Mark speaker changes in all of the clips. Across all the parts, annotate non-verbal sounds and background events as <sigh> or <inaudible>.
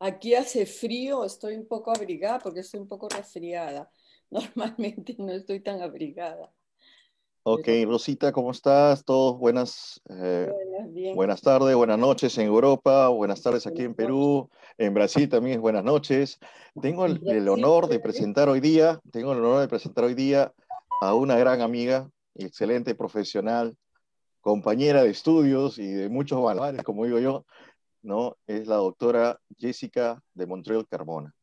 Speaker 1: Aquí hace frío, estoy un poco abrigada porque estoy un poco resfriada. <laughs> Normalmente no estoy tan abrigada.
Speaker 2: Ok, Rosita, ¿cómo estás? Todos buenas, eh, buenas, tardes, buenas noches en Europa, buenas tardes aquí en Perú, en Brasil también es buenas noches. Tengo el, honor de presentar hoy día, tengo el honor de presentar hoy día a una gran amiga excelente profesional compañera de estudios y de muchos valores, como digo yo, ¿no? Es la doctora Jessica de Montreal Carbona.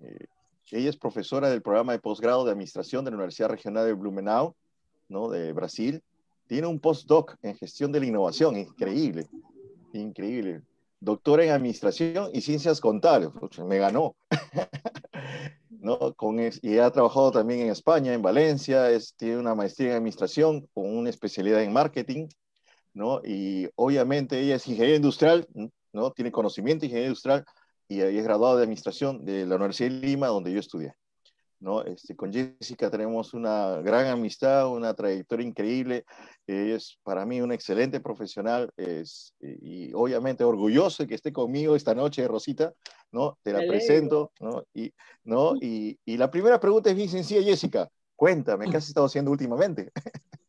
Speaker 2: Eh, ella es profesora del programa de posgrado de administración de la Universidad Regional de Blumenau, ¿no? De Brasil. Tiene un postdoc en gestión de la innovación, increíble, increíble. Doctora en administración y ciencias contables, me ganó. <laughs> ¿no? Con y ha trabajado también en España, en Valencia, es, tiene una maestría en administración con una especialidad en marketing, ¿no? Y obviamente ella es ingeniera industrial, ¿no? Tiene conocimiento de ingeniería industrial y es graduada de administración de la Universidad de Lima, donde yo estudié. Este, con Jessica tenemos una gran amistad, una trayectoria increíble, es para mí un excelente profesional es, y obviamente orgulloso de que esté conmigo esta noche, Rosita, ¿no? Te la presento, ¿no? Y, ¿no? Y, y la primera pregunta es bien sencilla, Jessica, cuéntame, ¿qué has estado haciendo últimamente? <laughs>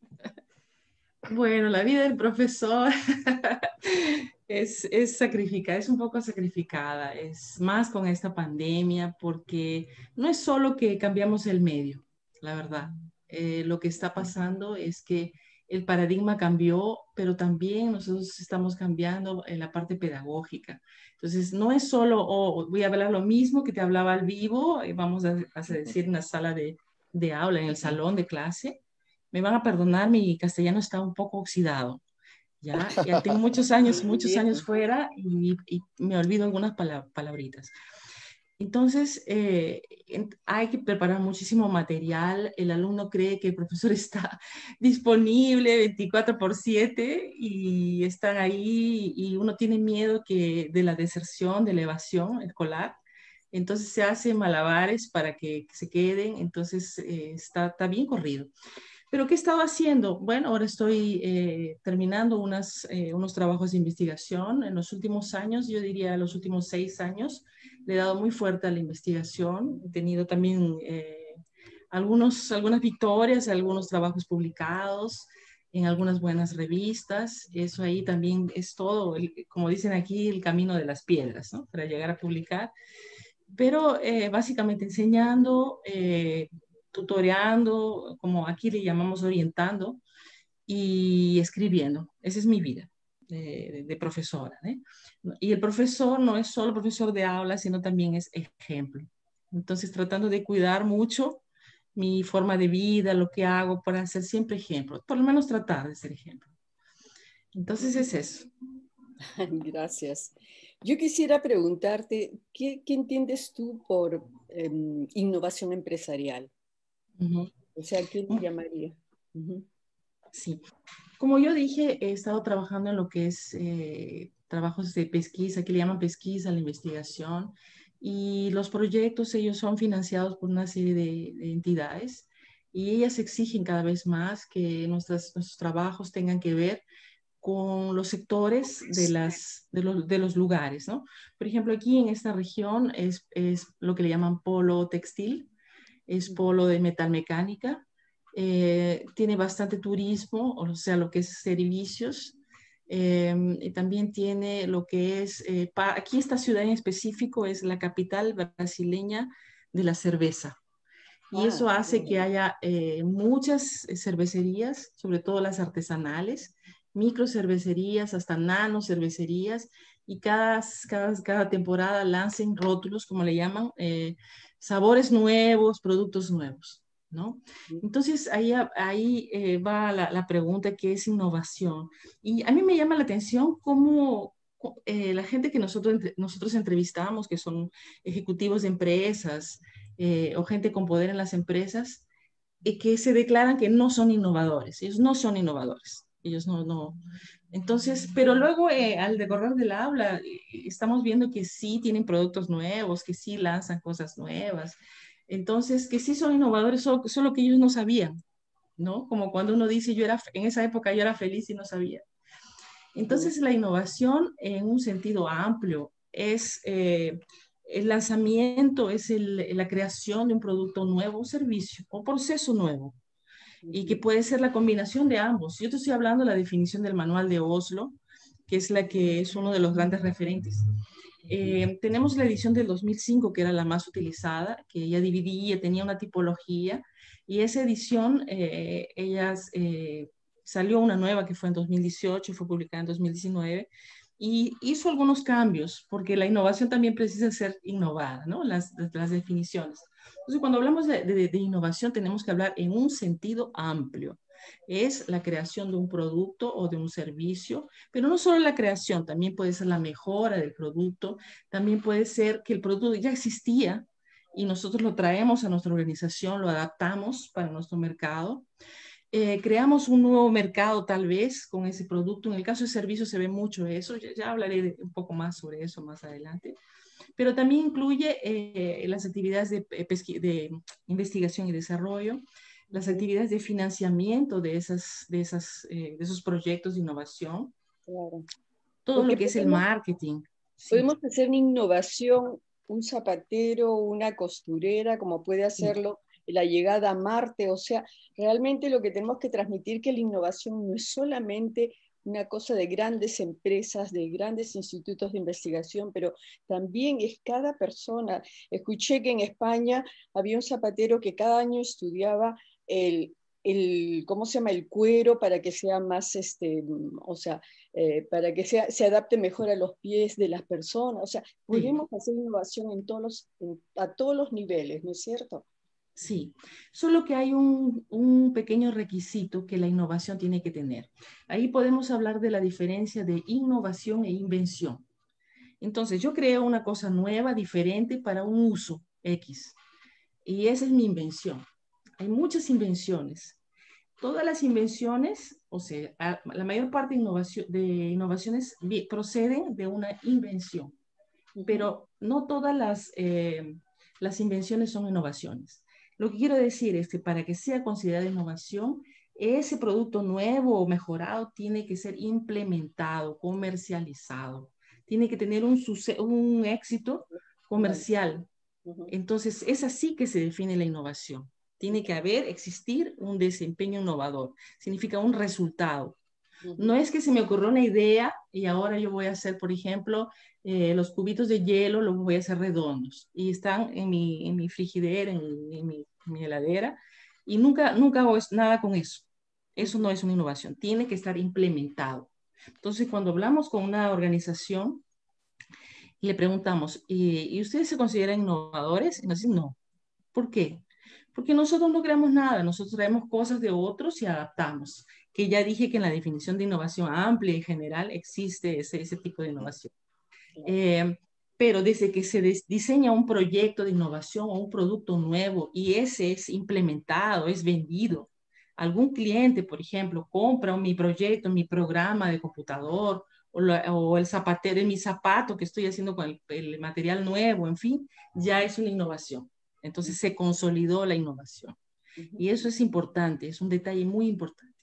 Speaker 3: Bueno, la vida del profesor <laughs> es, sacrificada, es un poco sacrificada, es más con esta pandemia, porque no es solo que cambiamos el medio, la verdad. Eh, lo que está pasando es que el paradigma cambió, pero también nosotros estamos cambiando en la parte pedagógica. Entonces, no es solo, oh, voy a hablar lo mismo que te hablaba al vivo, eh, vamos a, a decir en la sala de, de aula, en el salón de clase, me van a perdonar, mi castellano está un poco oxidado. Ya, tengo muchos años, <laughs> muchos años pues. fuera y, me olvido algunas palabritas. Entonces, eh, hay que preparar muchísimo material. El alumno cree que el profesor <laughs> está disponible 24 por 7 y están ahí y uno tiene miedo que de la deserción, de la evasión escolar. Entonces se hacen malabares para que se queden. Entonces eh, está, está bien corrido. Pero ¿qué estaba haciendo? Bueno, ahora estoy eh, terminando unas, eh, unos trabajos de investigación. En los últimos años, yo diría los últimos seis años, le he dado muy fuerte a la investigación. He tenido también eh, algunos, algunas victorias, algunos trabajos publicados en algunas buenas revistas. Eso ahí también es todo, como dicen aquí, el camino de las piedras, ¿no? Para llegar a publicar pero básicamente enseñando, tutoreando, como aquí le llamamos orientando, y escribiendo. Esa es mi vida de, profesora. ¿eh? Y el profesor no es solo profesor de aula, sino también es ejemplo. Entonces, tratando de cuidar mucho mi forma de vida, lo que hago, para ser siempre ejemplo, por lo menos tratar de ser ejemplo. Entonces, es eso.
Speaker 1: <laughs> Gracias. Yo quisiera preguntarte, ¿qué, qué entiendes tú por em, innovación empresarial? O sea, ¿quién mm. llamaría?
Speaker 3: Sí. Como yo dije, he estado trabajando en lo que es eh, trabajos de pesquisa, que le llaman pesquisa, la investigación, y los proyectos, ellos son financiados por una serie de, entidades y ellas exigen cada vez más que nuestros trabajos tengan que ver con los sectores de, las, los, lugares, ¿no? Por ejemplo, aquí en esta región es, es lo que le llaman polo textil, es polo de metalmecánica, eh, tiene bastante turismo, o sea, lo que es servicios, em, y también tiene lo que es, eh, aquí esta ciudad en específico es la capital brasileña de la cerveza. Y ah, eso hace que haya eh, muchas eh, cervecerías, sobre todo las artesanales, micro cervecerías, hasta nano cervecerías, y cada, cada, cada temporada lancen rótulos, como le llaman, sabores nuevos, productos nuevos, ¿no? Entonces ahí, ahí eh, va la, pregunta que es innovación. Y a mí me llama la atención cómo eh, la gente que nosotros, nosotros entrevistamos, que son ejecutivos de empresas eh, o gente con poder en las empresas, que se declaran que no son innovadores. Ellos no son innovadores ellos no, no. Entonces, pero luego eh, al decorrer de la habla, eh, estamos viendo que sí tienen productos nuevos, que sí lanzan cosas nuevas. Entonces, que sí son innovadores, solo, que ellos no sabían, ¿no? Como cuando uno dice, yo era, en esa época yo era feliz y no sabía. Entonces, la innovación en un sentido amplio es eh, el lanzamiento, es la creación de un producto nuevo, un servicio o proceso nuevo y que puede ser la combinación de ambos. Yo te estoy hablando de la definición del manual de Oslo, que es la que es uno de los grandes referentes. Eh, tenemos la edición del 2005, que era la más utilizada, que ella dividía, tenía una tipología, y esa edición, eh, ellas, eh, salió una nueva que fue en 2018, fue publicada en 2019, y hizo algunos cambios, porque la innovación también precisa ser innovada, ¿no? Las, las definiciones. Entonces, cuando hablamos de, innovación, tenemos que hablar en un sentido amplio es la creación de un producto o de un servicio, pero no solo la creación, también puede ser la mejora del producto, también puede ser que el producto ya existía y nosotros lo traemos a nuestra organización, lo adaptamos para nuestro mercado. Eh, creamos un nuevo mercado tal vez con ese producto. En el caso de servicios se ve mucho eso. Ya, hablaré un poco más sobre eso más adelante pero también incluye eh, las actividades de, eh, de, investigación y desarrollo, las actividades de financiamiento de, esas, de, esas, eh, de esos proyectos de innovación, todo lo que es el marketing. Podemos
Speaker 1: hacer una innovación, un zapatero, una costurera, como puede hacerlo la llegada a Marte, o sea, realmente lo que tenemos que transmitir que la innovación no es solamente una cosa de grandes empresas, de grandes institutos de investigación, pero también es cada persona. Escuché que en España había un zapatero que cada año estudiaba el, ¿cómo se llama?, el cuero para que sea más, este, o sea, eh, para que sea, se adapte mejor a los pies de las personas. O sea, podemos hacer innovación en todos a todos los niveles, ¿no es cierto?
Speaker 3: Sí, solo que hay un, pequeño requisito que la innovación tiene que tener. Ahí podemos hablar de la diferencia de innovación e invención. Entonces, yo creo una cosa nueva, diferente para un uso X. Y esa es mi invención. Hay muchas invenciones. Todas las invenciones, o sea, la mayor parte de, innovaciones proceden de una invención, pero no todas las eh, invenciones son innovaciones. Lo que quiero decir es que para que sea considerada innovación, ese producto nuevo o mejorado tiene que ser implementado, comercializado, tiene que tener un, éxito comercial. Entonces, es así que se define la innovación. Tiene que haber, existir un desempeño innovador. Significa un resultado. No es que se me ocurrió una idea y ahora yo voy a hacer, por ejemplo, eh, los cubitos de hielo, los voy a hacer redondos y están en mi, en frigidera, en, mi, heladera y nunca, nunca hago nada con eso. Eso no es una innovación, tiene que estar implementado. Entonces, cuando hablamos con una organización, le preguntamos, ¿y, ¿y ustedes se consideran innovadores? Y nos dicen, no. ¿Por qué? Porque nosotros no creamos nada, nosotros traemos cosas de otros y adaptamos que ya dije que en la definición de innovación amplia y general existe ese, tipo de innovación. Eh, pero desde que se diseña un proyecto de innovación o un producto nuevo y ese es implementado, es vendido, algún cliente, por ejemplo, compra mi proyecto, mi programa de computador o, el zapatero, mi zapato que estoy haciendo con el, material nuevo, en fin, ya es una innovación. Entonces se consolidó la innovación. Y eso es importante, es un detalle muy importante.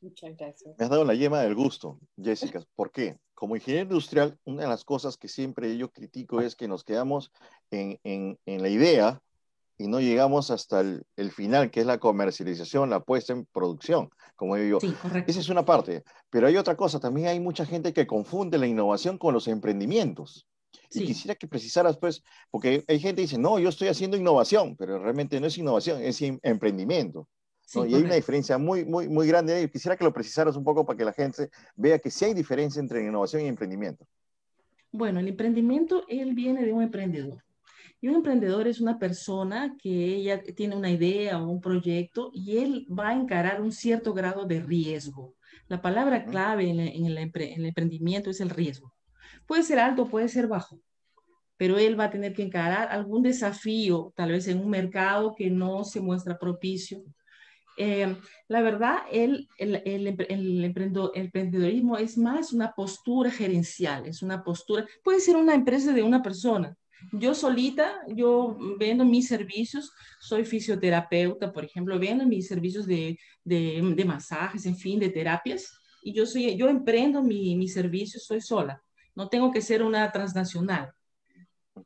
Speaker 1: Muchas gracias.
Speaker 2: Me has dado la yema del gusto, Jessica. ¿Por qué? Como ingeniero industrial, una de las cosas que siempre yo critico es que nos quedamos en, en, la idea y no llegamos hasta el, final, que es la comercialización, la puesta en producción, como digo. Sí, Esa es una parte. Pero hay otra cosa, también hay mucha gente que confunde la innovación con los emprendimientos. Y quisiera que precisaras, pues, porque hay gente que dice, no, yo estoy haciendo innovación, pero realmente no es innovación, es em-, emprendimiento y hay una diferencia muy, muy, muy grande. Y quisiera que lo precisaras un poco para que la gente vea que sí hay diferencia entre innovación y emprendimiento.
Speaker 3: Bueno, el emprendimiento, él viene de un emprendedor. Y un emprendedor es una persona que ella tiene una idea o un proyecto y él va a encarar un cierto grado de riesgo. La palabra clave en, en el emprendimiento es el riesgo. Puede ser alto, puede ser bajo, pero él va a tener que encarar algún desafío, tal vez en un mercado que no se muestra propicio, eh, la verdad, el, el, el, el, emprendedorismo es más una postura gerencial, es una postura, puede ser una empresa de una persona. Yo solita, yo vendo mis servicios, soy fisioterapeuta, por ejemplo, vendo mis servicios de, de, masajes, en fin, de terapias, y yo, soy, yo emprendo mi, mi servicio, soy sola, no tengo que ser una transnacional.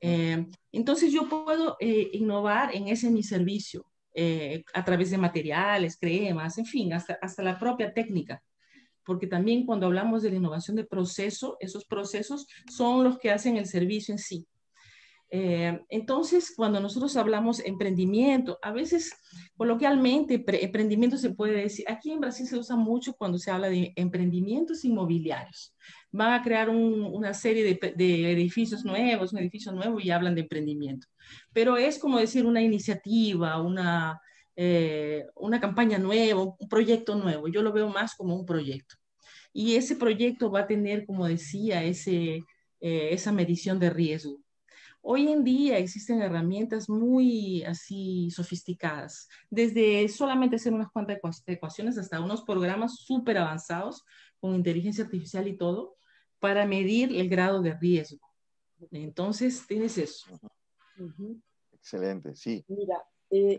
Speaker 3: Eh, entonces yo puedo eh, innovar en ese mi servicio, eh, a través de materiales, cremas, en fin, hasta, hasta la propia técnica. Porque también cuando hablamos de la innovación de proceso, esos procesos son los que hacen el servicio en sí. Eh, entonces, cuando nosotros hablamos emprendimiento, a veces coloquialmente emprendimiento se puede decir, aquí en Brasil se usa mucho cuando se habla de emprendimientos inmobiliarios. Van a crear una serie de, edificios nuevos, un edificio nuevo y hablan de emprendimiento. Pero es como decir una iniciativa, una, eh, una campaña nueva, un proyecto nuevo. Yo lo veo más como un proyecto. Y ese proyecto va a tener, como decía, ese, eh, esa medición de riesgo Hoy en día existen herramientas muy así sofisticadas, desde solamente hacer unas cuantas ecuaciones hasta unos programas súper avanzados con inteligencia artificial y todo para medir el grado de riesgo. Entonces, tienes eso.
Speaker 2: Excelente, sí.
Speaker 1: Mira, eh,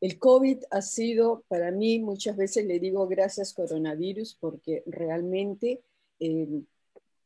Speaker 1: el COVID ha sido para mí, muchas veces le digo gracias coronavirus porque realmente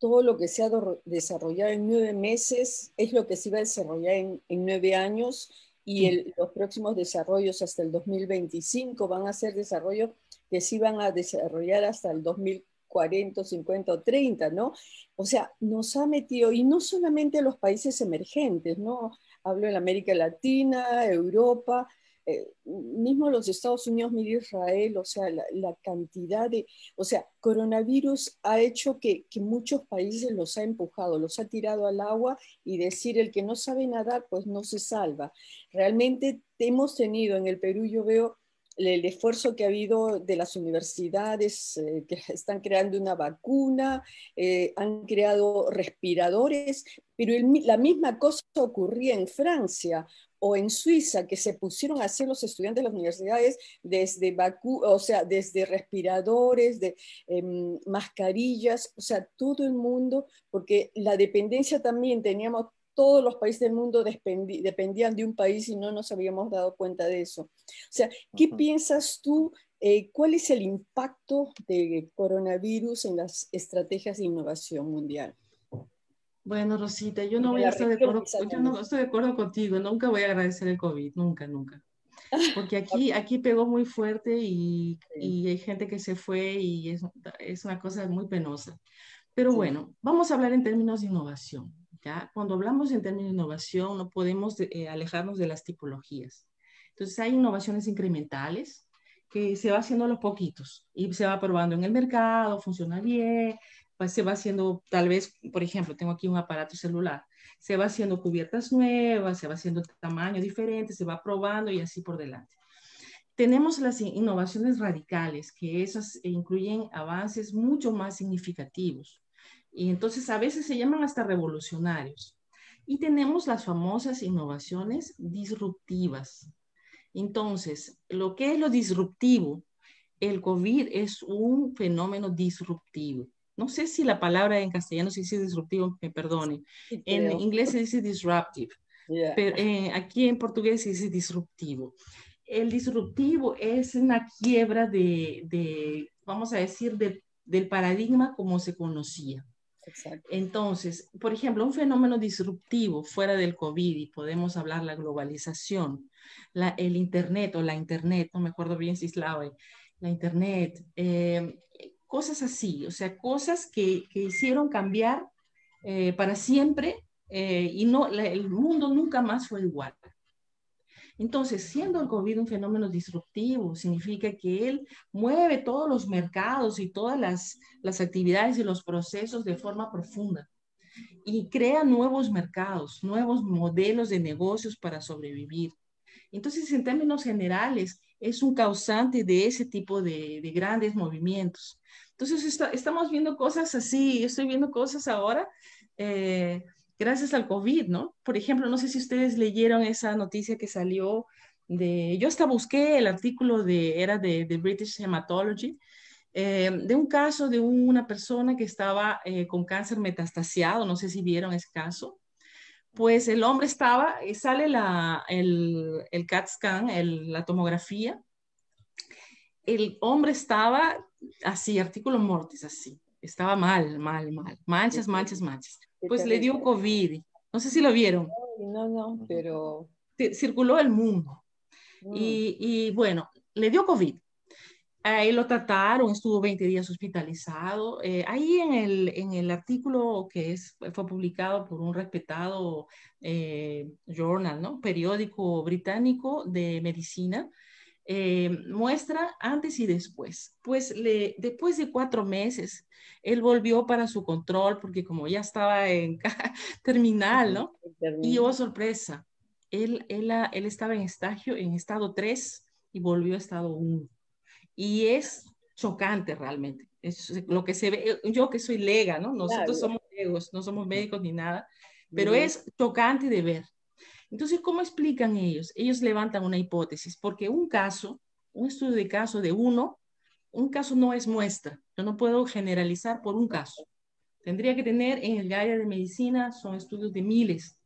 Speaker 1: todo lo que se ha desarrollado en nueve meses es lo que se iba a desarrollar en, nueve años y los próximos desarrollos hasta el 2025 van a ser desarrollos que se van a desarrollar hasta el 2040, 50 o 30, ¿no? O sea, nos ha metido, y no solamente a los países emergentes, ¿no? Hablo de América Latina, Europa, eh, mismo los Estados Unidos, mira Israel, o sea, la, cantidad de, o sea, coronavirus ha hecho que, muchos países los ha empujado, los ha tirado al agua y decir el que no sabe nadar, pues no se salva. Realmente hemos tenido en el Perú, yo veo el, esfuerzo que ha habido de las universidades eh, que están creando una vacuna, eh, han creado respiradores, pero la misma cosa ocurría en Francia o en Suiza que se pusieron a hacer los estudiantes de las universidades desde o sea, desde respiradores, de em, mascarillas, o sea, todo el mundo, porque la dependencia también teníamos todos los países del mundo dependían de un país y no nos habíamos dado cuenta de eso. O sea, ¿qué piensas tú? Eh, ¿Cuál es el impacto del coronavirus en las estrategias de innovación mundial?
Speaker 3: Bueno, Rosita, yo no voy a estar de acuerdo, yo no estoy de acuerdo contigo, nunca voy a agradecer el COVID, nunca, nunca. Porque <laughs> aquí, aquí pegó muy fuerte y, y hay gente que se fue y es, es una cosa muy penosa. Pero bueno, vamos a hablar en términos de innovación. ¿ya? Cuando hablamos en términos de innovación, no podemos eh, alejarnos de las tipologías. Entonces, hay innovaciones incrementales que se va haciendo a los poquitos y se va probando en el mercado, funciona bien, pues, se va haciendo, tal vez, por ejemplo, tengo aquí un aparato celular, se va haciendo cubiertas nuevas, se va haciendo tamaño diferente, se va probando y así por delante. Tenemos las innovaciones radicales, que esas incluyen avances mucho más significativos. Y entonces a veces se llaman hasta revolucionarios. Y tenemos las famosas innovaciones disruptivas. Entonces, lo que es lo disruptivo, el COVID es un fenómeno disruptivo no sé si la palabra en castellano se dice disruptivo, me perdone. en inglés se dice disruptive, pero eh, aquí en portugués se dice disruptivo. El disruptivo es una quiebra de, vamos a decir, del paradigma como se conocía. Entonces, por ejemplo, un fenómeno disruptivo fuera del COVID, y podemos hablar la globalización, el Internet o la Internet, no me acuerdo bien si es la, la Internet, eh, cosas así, o sea, cosas que, que hicieron cambiar eh, para siempre eh, y no, el mundo nunca más fue igual. Entonces, siendo el COVID un fenómeno disruptivo, significa que él mueve todos los mercados y todas las, las actividades y los procesos de forma profunda y crea nuevos mercados, nuevos modelos de negocios para sobrevivir. Entonces, en términos generales, es un causante de ese tipo de, grandes movimientos. Entonces, estamos viendo cosas así, estoy viendo cosas ahora eh, gracias al COVID, ¿no? Por ejemplo, no sé si ustedes leyeron esa noticia que salió de, yo hasta busqué el artículo de, era de, British Hematology, eh, de un caso de una persona que estaba eh, con cáncer metastasiado, no sé si vieron ese caso, pues el hombre estaba, eh, sale la, el, el CAT scan, la tomografía, el hombre estaba así, artículo mortis, así, estaba mal, mal, mal, manchas, manchas, manchas. Pues le dio COVID, no sé si lo vieron. No, no, pero... Circuló el mundo. Mm. Y, y bueno, le dio COVID. Ahí lo trataron, estuvo 20 días hospitalizado. Eh, ahí en el, en el, artículo que es, fue publicado por un respetado eh, journal, ¿no? periódico británico de medicina, eh, muestra antes y después. Pues le, después de cuatro meses, él volvió para su control porque como ya estaba en <laughs> terminal, ¿no? Y oh, sorpresa, él, él, él estaba en, estagio, en estado 3 y volvió a estado 1 y es chocante realmente. Es lo que se ve, eh, yo que soy lega, ¿no? Nosotros somos legos, no somos médicos ni nada, pero es chocante de ver. Entonces, ¿cómo explican ellos? Ellos levantan una hipótesis, porque un caso, un estudio de caso de uno, un caso no es muestra. Yo no puedo generalizar por un caso. Tendría que tener en el área de medicina, son estudios de miles,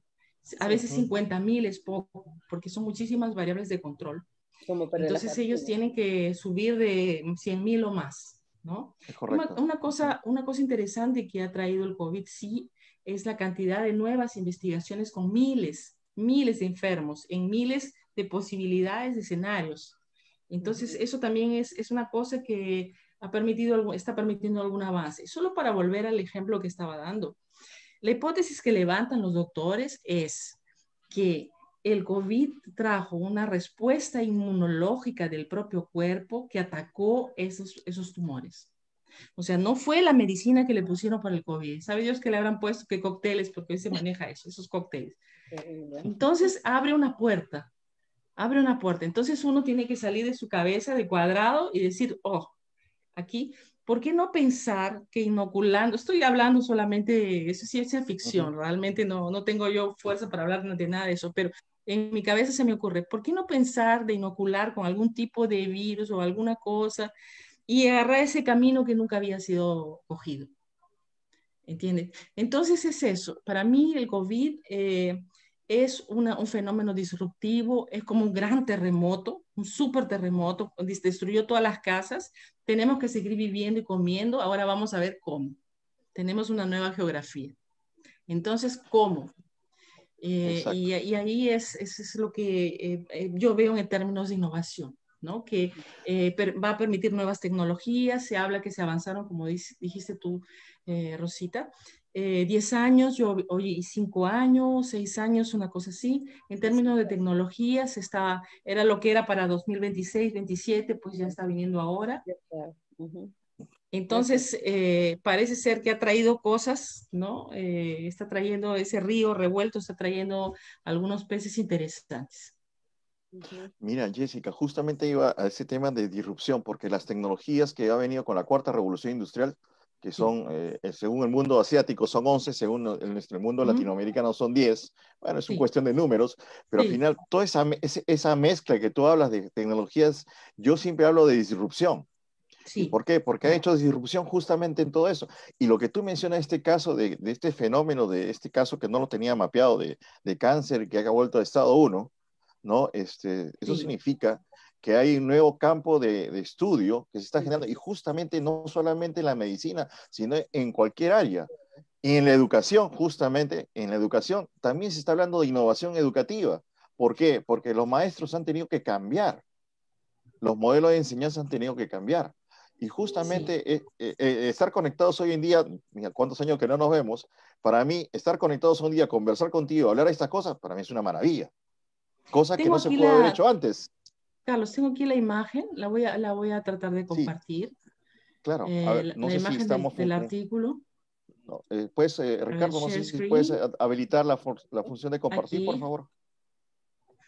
Speaker 3: a veces 50.000 es poco, porque son muchísimas variables de control. Entonces ellos tienen que subir de 100 mil o más, ¿no? Una, cosa, una cosa interesante que ha traído el COVID, sí, es la cantidad de nuevas investigaciones con miles, miles de enfermos, en miles de posibilidades de escenarios. Entonces, eso también es, es una cosa que ha permitido, está permitiendo algún avance. Solo para volver al ejemplo que estaba dando. La hipótesis que levantan los doctores es que el COVID trajo una respuesta inmunológica del propio cuerpo que atacó esos, esos tumores. O sea, no fue la medicina que le pusieron para el COVID. Sabe Dios que le habrán puesto qué cócteles, porque hoy se maneja eso, esos cócteles. Entonces abre una puerta, abre una puerta. Entonces uno tiene que salir de su cabeza de cuadrado y decir, oh, aquí, ¿por qué no pensar que inoculando, estoy hablando solamente, eso es ciencia ficción, realmente no, no tengo yo fuerza para hablar de nada de eso, pero en mi cabeza se me ocurre, ¿por qué no pensar de inocular con algún tipo de virus o alguna cosa y agarrar ese camino que nunca había sido cogido? ¿Entiendes? Entonces es eso. Para mí el COVID eh, es un fenómeno disruptivo, es como un gran terremoto, un super terremoto, destruyó todas las casas. Tenemos que seguir viviendo y comiendo. Ahora vamos a ver cómo. Tenemos una nueva geografía. Entonces, ¿cómo? Eh, y, ahí es, es lo que eh, eh, yo veo en términos de innovación, ¿no? que va a permitir nuevas tecnologías, se habla que se avanzaron, como dijiste tú, Rosita, 10 años, yo oye, 5 años, 6 años, una cosa así, en términos de tecnologías, está, era lo que era para 2026, 2027, pues ya está viniendo ahora. Entonces, eh, parece ser que ha traído cosas, ¿no? Eh, está trayendo ese río revuelto, está trayendo algunos peces interesantes.
Speaker 2: Mira, Jessica, justamente iba a ese tema de disrupción, porque las tecnologías que ha venido con la cuarta revolución industrial, que son, eh, según el mundo asiático, son 11, según el, nuestro mundo latinoamericano son 10. Bueno, es una cuestión de números, pero al final, toda esa, esa mezcla que tú hablas de tecnologías, yo siempre hablo de disrupción. ¿Por qué? Porque ha hecho disrupción justamente en todo eso. Y lo que tú mencionas, este caso de, este fenómeno, de este caso que no lo tenía mapeado de, de cáncer que ha vuelto a estado 1, ¿no? Este, eso significa que hay un nuevo campo de, de, estudio que se está generando y justamente no solamente en la medicina, sino en cualquier área. Y en la educación, justamente en la educación, también se está hablando de innovación educativa. ¿Por qué? Porque los maestros han tenido que cambiar. Los modelos de enseñanza han tenido que cambiar. Y justamente eh, eh, eh, estar conectados hoy en día, mira, cuántos años que no nos vemos, para mí estar conectados un día, conversar contigo, hablar de estas cosas, para mí es una maravilla. Cosa que no se puede haber hecho antes.
Speaker 3: Carlos, tengo aquí la imagen, la voy a, la voy a tratar de compartir.
Speaker 2: Claro, a ver, no la sé imagen si estamos... Del,
Speaker 3: artículo.
Speaker 2: No, pues, Ricardo, no sé si puedes habilitar la, la función de compartir, por favor.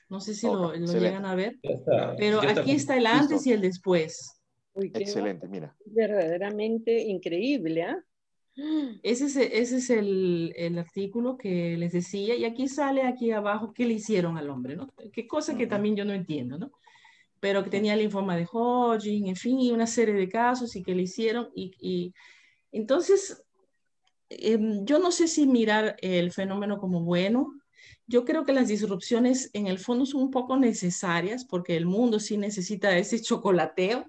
Speaker 3: No sé si lo, llegan a ver,
Speaker 2: pero aquí está
Speaker 3: el antes y el después. Excelente, mira.
Speaker 1: Verdaderamente increíble, ¿ah?
Speaker 3: Ese es, ese es el, el, artículo que les decía y aquí sale aquí abajo qué le hicieron al hombre, ¿no? Qué cosa que también yo no entiendo, ¿no? Pero que tenía el linfoma de Hodgkin, en fin, y una serie de casos y que le hicieron y, y entonces em, yo no sé si mirar el fenómeno como bueno. Yo creo que las disrupciones en el fondo son un poco necesarias porque el mundo sí necesita ese chocolateo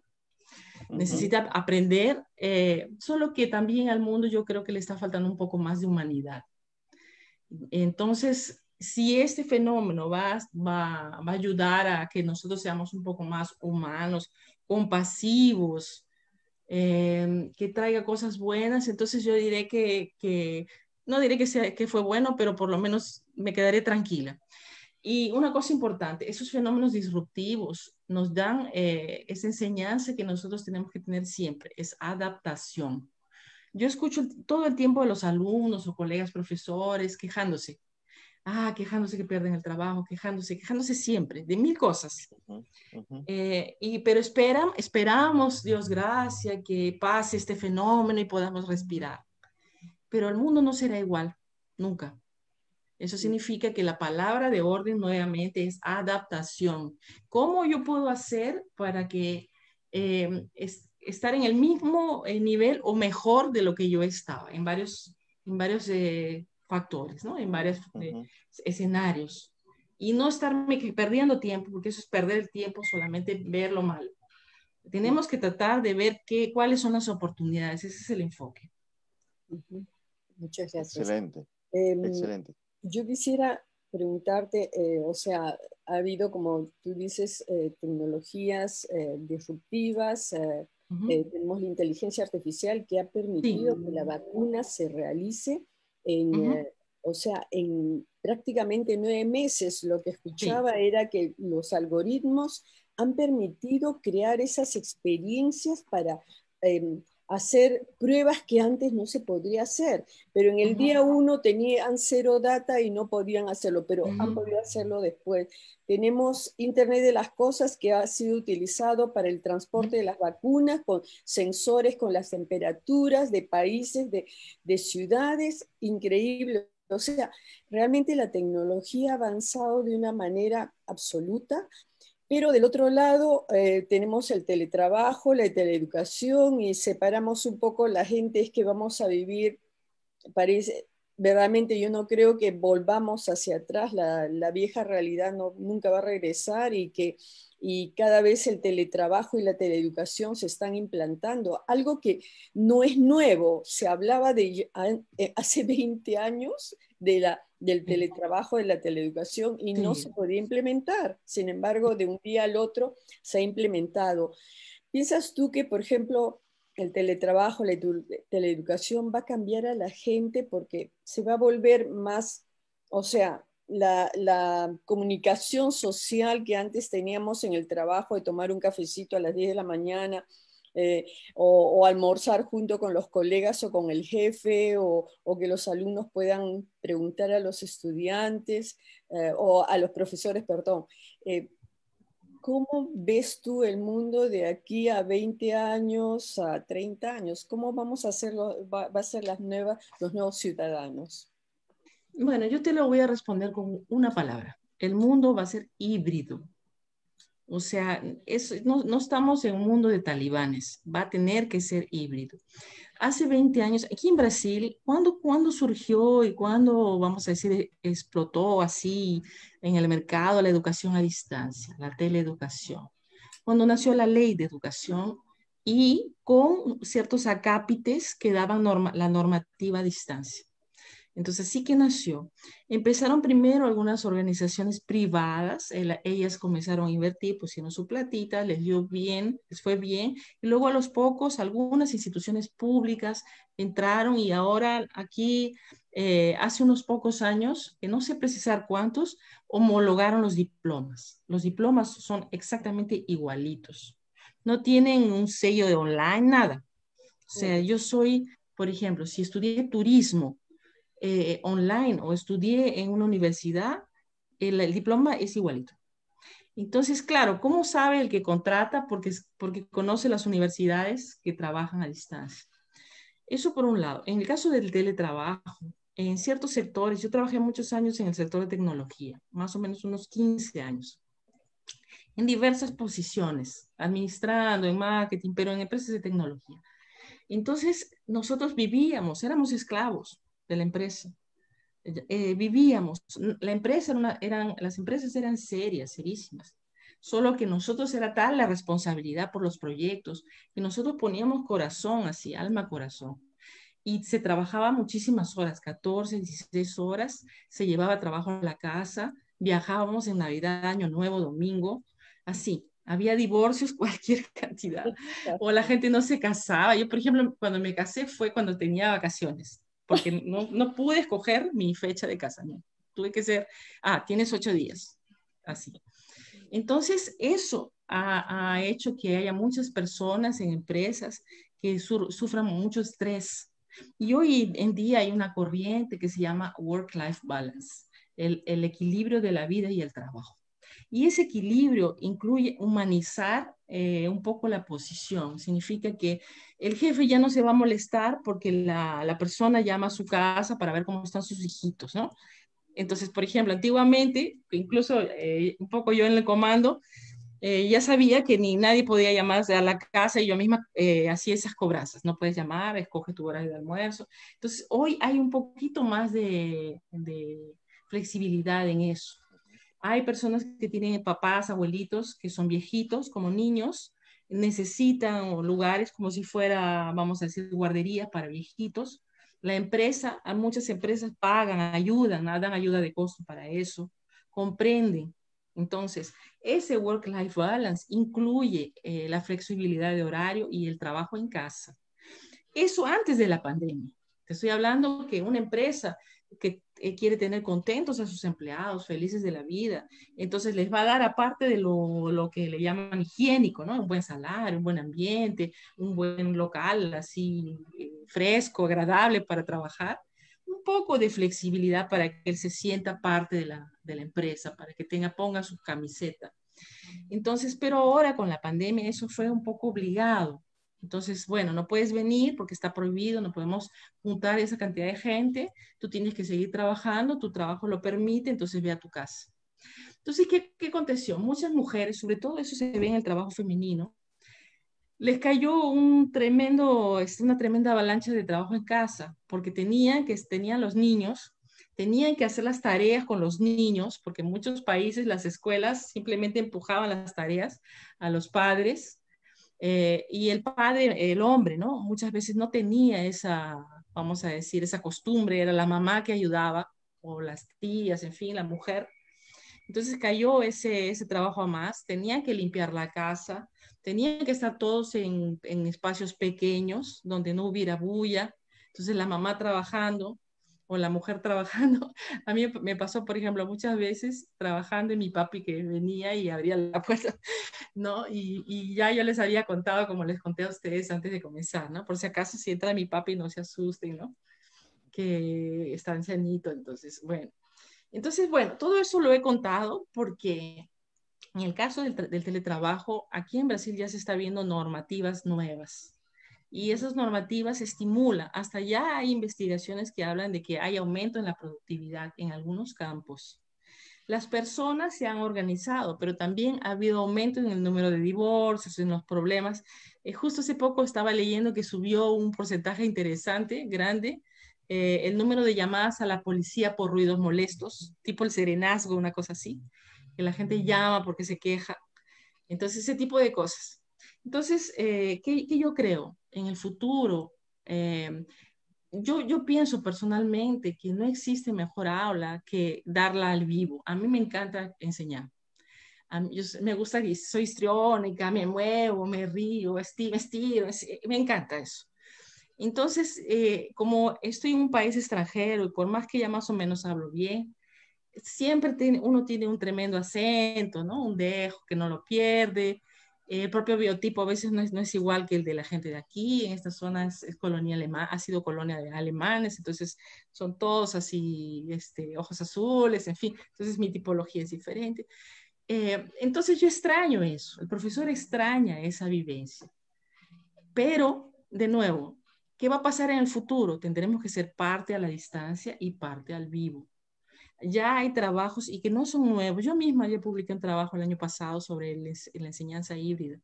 Speaker 3: Necesita aprender, eh, solo que también al mundo yo creo que le está faltando un poco más de humanidad. Entonces, si este fenómeno va, va, a ayudar a que nosotros seamos un poco más humanos, compasivos, em, que traiga cosas buenas, entonces yo diré que, que no diré que, sea, que fue bueno, pero por lo menos me quedaré tranquila. Y una cosa importante, esos fenómenos disruptivos nos dan eh, esa enseñanza que nosotros tenemos que tener siempre, es adaptación. Yo escucho todo el tiempo a los alumnos o colegas profesores quejándose. Ah, quejándose que pierden el trabajo, quejándose, quejándose siempre de mil cosas. Eh, y, pero esperan, esperamos, Dios gracias, que pase este fenómeno y podamos respirar. Pero el mundo no será igual, nunca. Eso significa que la palabra de orden nuevamente es adaptación. ¿Cómo yo puedo hacer para que eh, estar en el mismo eh, nivel o mejor de lo que yo estaba? En varios, en varios eh, factores, ¿no? En varios eh, escenarios. Y no estarme perdiendo tiempo, porque eso es perder el tiempo solamente ver lo malo. Tenemos que tratar de ver qué, cuáles son las oportunidades. Ese es el enfoque.
Speaker 1: Muchas gracias. Excelente. Em, Excelente yo quisiera preguntarte, eh, o sea, ha habido, como tú dices, eh, tecnologías eh, disruptivas, tenemos la inteligencia artificial que ha permitido que la vacuna se realice en, o sea, en prácticamente nueve meses. Lo que escuchaba era que los algoritmos han permitido crear esas experiencias para em, hacer pruebas que antes no se podría hacer, pero en el día uno tenían cero data y no podían hacerlo, pero han podido hacerlo después. Tenemos Internet de las Cosas que ha sido utilizado para el transporte de las vacunas con sensores, con las temperaturas de países, de, de ciudades, increíble. O sea, realmente la tecnología ha avanzado de una manera absoluta pero del otro lado eh, tenemos el teletrabajo, la teleeducación y separamos un poco la gente es que vamos a vivir, parece, verdaderamente yo no creo que volvamos hacia atrás, la, vieja realidad nunca va a regresar y que y cada vez el teletrabajo y la teleeducación se están implantando, algo que no es nuevo, se hablaba de eh, hace 20 <laughs> años del teletrabajo, de la teleeducación, y no se podía implementar. Sin embargo, de un día al otro se ha implementado. ¿Piensas tú que, por ejemplo, el teletrabajo, la teleeducación va a cambiar a la gente porque se va a volver más, o sea, la, la, comunicación social que antes teníamos en el trabajo de tomar un cafecito a las 10 de la mañana, eh, o, almorzar junto con los colegas o con el jefe, o, que los alumnos puedan preguntar a los estudiantes eh, o a los profesores, perdón. Eh, ¿Cómo ves tú el mundo de aquí a 20 años, a 30 años? ¿Cómo vamos a hacerlo va, a ser las nuevas,
Speaker 3: los nuevos ciudadanos? Bueno, yo te lo voy a responder con una palabra. El mundo va a ser híbrido. O sea, no, estamos en un mundo de talibanes, va a tener que ser híbrido. Hace 20 años, aquí en Brasil, ¿cuándo, surgió y cuándo, vamos a decir, explotó así en el mercado la educación a distancia, la teleeducación? Cuando nació la ley de educación y con ciertos acápites que daban la normativa a distancia. Entonces, así que nació. Empezaron primero algunas organizaciones privadas, eh, ellas comenzaron a invertir, pusieron su platita, les dio bien, les fue bien, y luego a los pocos algunas instituciones públicas entraron y ahora aquí, eh, hace unos pocos años, que no sé precisar cuántos, homologaron los diplomas. Los diplomas son exactamente igualitos. No tienen un sello de online, nada. O sea, yo soy, por ejemplo, si estudié turismo, eh, online o estudié en una universidad, el, diploma es igualito. Entonces, claro, ¿cómo sabe el que contrata? Porque, porque conoce las universidades que trabajan a distancia. Eso por un lado. En el caso del teletrabajo, en ciertos sectores, yo trabajé muchos años en el sector de tecnología, más o menos unos 15 años, en diversas posiciones, administrando, en marketing, pero en empresas de tecnología. Entonces, nosotros vivíamos, éramos esclavos de la empresa. Eh, vivíamos, la empresa eran, las empresas eran serias, serísimas, solo que nosotros era tal la responsabilidad por los proyectos que nosotros poníamos corazón, así, alma, corazón. Y se trabajaba muchísimas horas, 14, 16 horas, se llevaba trabajo a la casa, viajábamos en Navidad, Año Nuevo, Domingo, así. Había divorcios, <laughs> cualquier cantidad. O la gente no se casaba. Yo, por ejemplo, cuando me casé fue cuando tenía vacaciones porque no, no pude escoger mi fecha de casa, Tuve que ser, ah, tienes ocho días, así. Entonces, eso ha, ha hecho que haya muchas personas en empresas que sufran mucho estrés. Y hoy en día hay una corriente que se llama work-life balance, el, el equilibrio de la vida y el trabajo. Y ese equilibrio incluye humanizar eh, un poco la posición. Significa que el jefe ya no se va a molestar porque la, persona llama a su casa para ver cómo están sus hijitos, ¿no? Entonces, por ejemplo, antiguamente, incluso eh, un poco yo en el comando, eh, ya sabía que ni nadie podía llamarse a la casa y yo misma hacía esas cobranzas. No puedes llamar, escoge tu hora de almuerzo. Entonces, hoy hay un poquito más de flexibilidad en eso. Hay personas que tienen papás, abuelitos que son viejitos como niños, necesitan lugares como si fuera, vamos a decir, guarderías para viejitos. La empresa, muchas empresas pagan, ayudan, ah, dan ayuda de costo para eso, comprenden. Entonces, ese work-life balance incluye eh, la flexibilidad de horario y el trabajo en casa. Eso antes de la pandemia. Te estoy hablando que una empresa que eh, quiere tener contentos a sus empleados, felices de la vida. Entonces les va a dar aparte de lo, que le llaman higiénico, ¿no? Un buen salario, un buen ambiente, un buen local así eh, fresco, agradable para trabajar. Un poco de flexibilidad para que él se sienta parte de la, de la empresa, para que tenga, ponga su camiseta. Entonces, pero ahora con la pandemia eso fue un poco obligado. Entonces, bueno, no puedes venir porque está prohibido, no podemos juntar esa cantidad de gente, tú tienes que seguir trabajando, tu trabajo lo permite, entonces ve a tu casa. Entonces, ¿qué, qué aconteció? Muchas mujeres, sobre todo eso se ve en el trabajo femenino, les cayó un tremendo, una tremenda avalancha de trabajo en casa, porque tenían que tenían los niños, tenían que hacer las tareas con los niños, porque en muchos países las escuelas simplemente empujaban las tareas a los padres, eh, y el padre, el hombre, ¿no? Muchas veces no tenía esa, vamos a decir, esa costumbre, era la mamá que ayudaba, o las tías, en fin, la mujer. Entonces cayó ese, trabajo a más, tenían que limpiar la casa, tenían que estar todos en, en espacios pequeños, donde no hubiera bulla, entonces la mamá trabajando, o la mujer trabajando. <laughs> A mí me pasó, por ejemplo, muchas veces trabajando y mi papi que venía y abría la <laughs> puerta, ¿no? Y, ya yo les había contado, como les conté a ustedes antes de comenzar, ¿no? Por si acaso si entra mi papi, no se asusten, ¿no? Que está ancianito, entonces, bueno. Entonces, bueno, todo eso lo he contado porque en el caso del, del teletrabajo, aquí en Brasil ya se está viendo normativas nuevas y esas normativas estimulan. Hasta ya hay investigaciones que hablan de que hay aumento en la productividad en algunos campos. Las personas se han organizado, pero también ha habido aumento en el número de divorcios, en los problemas. Eh, justo hace poco estaba leyendo que subió un porcentaje interesante, grande, eh, el número de llamadas a la policía por ruidos molestos, tipo el serenazgo, una cosa así, que la gente llama porque se queja. Entonces, ese tipo de cosas. Entonces, eh, ¿qué yo creo? en el futuro. Eh, yo, yo, pienso personalmente que no existe mejor aula que darla al vivo. A mí me encanta enseñar. me gusta que soy histriónica, me muevo, me río, me estiro, eh, me encanta eso. Entonces, eh, como estoy en un país extranjero y por más que ya más o menos hablo bien, siempre tiene, uno tiene un tremendo acento, ¿no? Un dejo que no lo pierde, el propio biotipo a veces no es, igual que el de la gente de aquí, en estas zonas es colonia alemana, ha sido colonia de alemanes, entonces son todos así, este, ojos azules, en fin, entonces mi tipología es diferente. Eh, entonces yo extraño eso, el profesor extraña esa vivencia. Pero, de nuevo, ¿qué va a pasar en el futuro? Tendremos que ser parte a la distancia y parte al vivo ya hay trabajos y que no son nuevos. Yo misma ya publiqué un trabajo el año pasado sobre la enseñanza híbrida,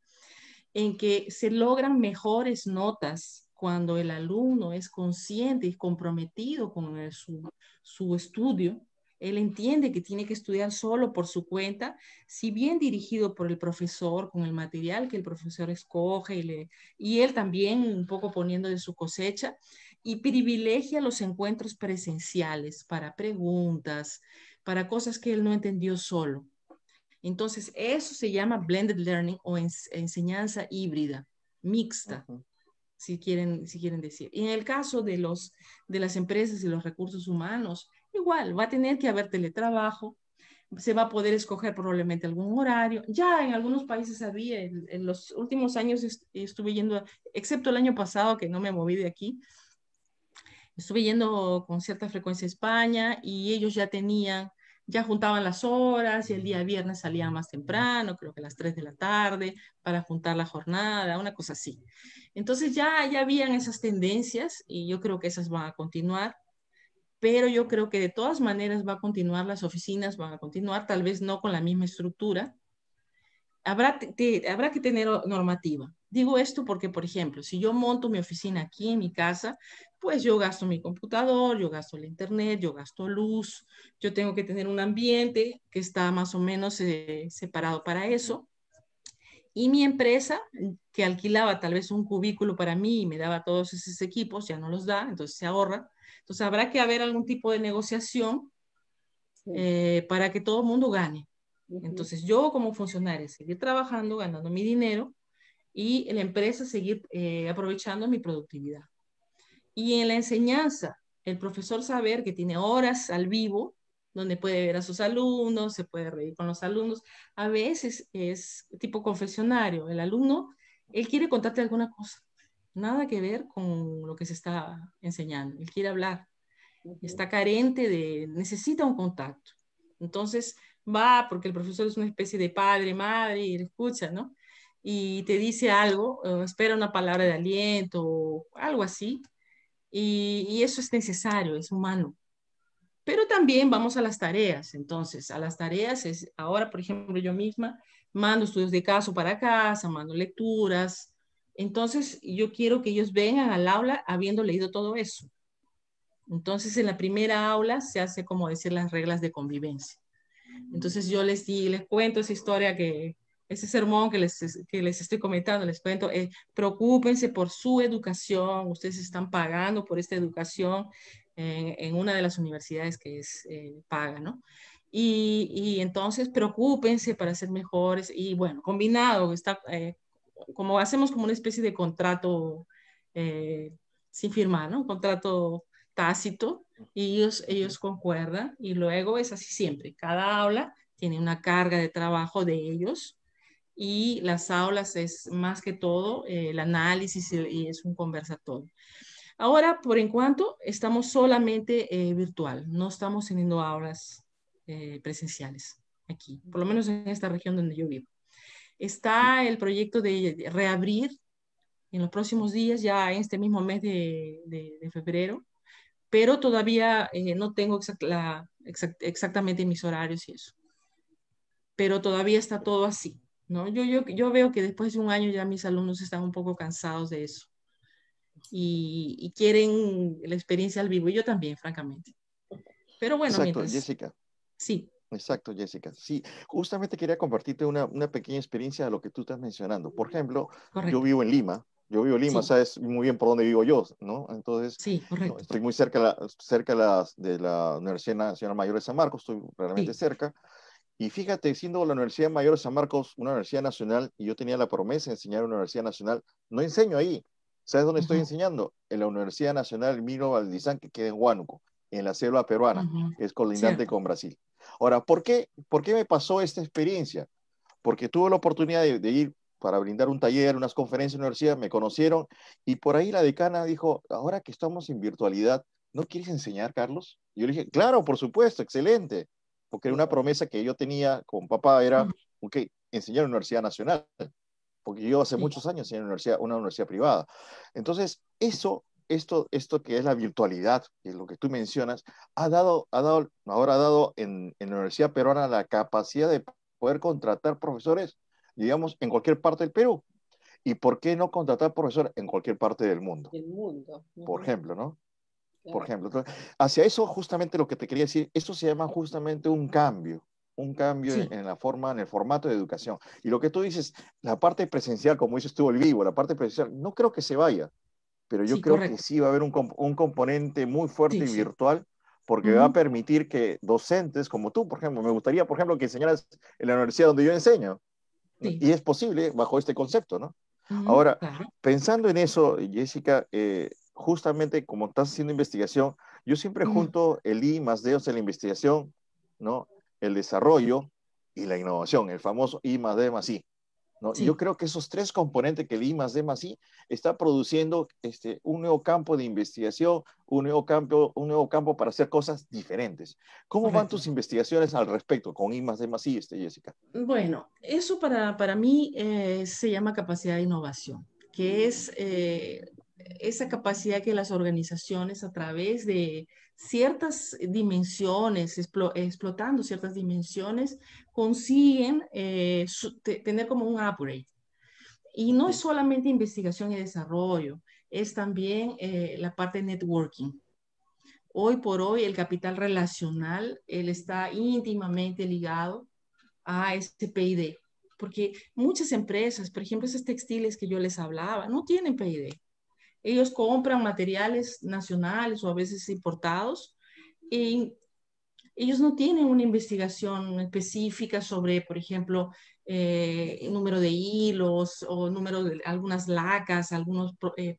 Speaker 3: en que se logran mejores notas cuando el alumno es consciente y comprometido con su, estudio. Él entiende que tiene que estudiar solo por su cuenta, si bien dirigido por el profesor, con el material que el profesor escoge y él también un poco poniendo de su cosecha, y privilegia los encuentros presenciales para preguntas, para cosas que él no entendió solo. Entonces, eso se llama blended learning o enseñanza híbrida, mixta, si, quieren, si quieren decir. Y en el caso de, los, de las empresas y los recursos humanos, igual, va a tener que haber teletrabajo, se va a poder escoger probablemente algún horario. Ya en algunos países había, en, los últimos años estuve yendo, excepto el año pasado que no me moví de aquí, estuve yendo con cierta frecuencia a España y ellos ya tenían, ya juntaban las horas y el día viernes salían más temprano, creo que a las 3 de la tarde, para juntar la jornada, una cosa así. Entonces ya, ya habían esas tendencias y yo creo que esas van a continuar, pero yo creo que de todas maneras va a continuar, las oficinas van a continuar, tal vez no con la misma estructura, habrá, que tener normativa. Digo esto porque, por ejemplo, si yo monto mi oficina aquí en mi casa, pues yo gasto mi computador, yo gasto el internet, yo gasto luz, yo tengo que tener un ambiente que está más o menos eh, separado para eso. Y mi empresa, que alquilaba tal vez un cubículo para mí y me daba todos esos equipos, ya no los da, entonces se ahorra. Entonces habrá que haber algún tipo de negociación eh, para que todo el mundo gane. Entonces yo como funcionario seguir trabajando, ganando mi dinero y la empresa seguir eh, aprovechando mi productividad. Y en la enseñanza, el profesor saber que tiene horas al vivo donde puede ver a sus alumnos, se puede reír con los alumnos. A veces es tipo confesionario. El alumno, él quiere contarte alguna cosa, nada que ver con lo que se está enseñando. Él quiere hablar. Está carente de, necesita un contacto. Entonces, va porque el profesor es una especie de padre, madre, y escucha, ¿no? Y te dice algo, espera una palabra de aliento algo así. Y, y eso es necesario, es humano. Pero también vamos a las tareas, entonces, a las tareas es, ahora, por ejemplo, yo misma mando estudios de caso para casa, mando lecturas, entonces yo quiero que ellos vengan al aula habiendo leído todo eso. Entonces, en la primera aula se hace como decir las reglas de convivencia. Entonces yo les, di, les cuento esa historia que, ese sermón que les, que les estoy comentando, les cuento, eh, preocúpense por su educación, ustedes están pagando por esta educación en, una de las universidades que es eh, paga, ¿no? Y, y, entonces preocúpense para ser mejores y bueno, combinado, está, eh, como hacemos como una especie de contrato eh, sin firmar, ¿no? Un contrato tácito ellos, ellos concuerdan y luego es así siempre. Cada aula tiene una carga de trabajo de ellos y las aulas es más que todo eh, el análisis y es un conversatorio. Ahora, por en cuanto, estamos solamente eh, virtual, no estamos teniendo aulas eh, presenciales aquí, por lo menos en esta región donde yo vivo. Está el proyecto de reabrir en los próximos días, ya en este mismo mes de febrero, pero todavía eh, no tengo exactamente mis horarios y eso. Pero todavía está todo así, ¿no? Yo, yo, veo que después de un año ya mis alumnos están un poco cansados de eso y, quieren la experiencia al vivo, y yo también, francamente.
Speaker 2: Pero bueno, Exacto, Jessica. Sí. Exacto, Jessica. Sí, justamente quería compartirte una, pequeña experiencia de lo que tú estás mencionando. Por ejemplo, yo vivo en Lima, yo vivo en Lima, sabes muy bien por dónde vivo yo, ¿no? Entonces, estoy muy cerca, cerca de la Universidad Nacional Mayor de San Marcos, estoy realmente cerca. Y fíjate, siendo la Universidad Mayor de San Marcos una universidad nacional, y yo tenía la promesa de enseñar en una universidad nacional, no enseño ahí. ¿Sabes dónde estoy enseñando? En la Universidad Nacional Miro Valdizán, que queda en Huánuco, en la selva peruana, es colindante con Brasil. Ahora, ¿por qué, ¿por qué me pasó esta experiencia? Porque tuve la oportunidad de, de ir para brindar un taller, unas conferencias en la universidad, me conocieron y por ahí la decana dijo, ahora que estamos en virtualidad, ¿no quieres enseñar, Carlos? Y yo le dije, claro, por supuesto, excelente, porque una promesa que yo tenía con papá era, ok, enseñar en Universidad Nacional, porque yo hace muchos años en una universidad, una universidad privada. Entonces, eso esto, esto que es la virtualidad, que es lo que tú mencionas, ha dado, ha dado ahora ha dado en, en, la Universidad Peruana la capacidad de poder contratar profesores digamos, en cualquier parte del Perú. ¿Y por qué no contratar profesor en cualquier parte del mundo?
Speaker 1: Del mundo. Por ejemplo, ¿no? Por ejemplo.
Speaker 2: hacia eso justamente lo que te quería decir, eso se llama justamente un cambio, un cambio en, la forma, en el formato de educación. Y lo que tú dices, la parte presencial, como dices estuvo el vivo, la parte presencial, no creo que se vaya, pero yo creo que sí va a haber un, un componente muy fuerte y virtual porque va a permitir que docentes como tú, por ejemplo, me gustaría, por ejemplo, que enseñaras en la universidad donde yo enseño, y es posible bajo este concepto, ¿no? Mm, Ahora, pensando en eso, Jessica, eh, justamente como estás haciendo investigación, yo siempre junto el I más D, o sea, la investigación, ¿no? El desarrollo y la innovación, el famoso I más D más I yo creo que esos tres componentes que el I más D I está produciendo este, un nuevo campo de investigación, un nuevo campo, un nuevo campo para hacer cosas diferentes. ¿Cómo van tus investigaciones al respecto con I más D más I, este, Jessica?
Speaker 3: Bueno, eso para, mí eh, se llama capacidad de innovación, que es eh, esa capacidad que las organizaciones a través de ciertas dimensiones, explotando ciertas dimensiones, consiguen eh, tener como un upgrade. Y no es solamente investigación y desarrollo, es también eh, la parte de networking. Hoy por hoy el capital relacional, él está íntimamente ligado a este PID, porque muchas empresas, por ejemplo, esas textiles que yo les hablaba, no tienen PID. Ellos compran materiales nacionales o a veces importados y ellos no tienen una investigación específica sobre, por ejemplo, eh, el número de hilos o número de algunas lacas, algunos eh,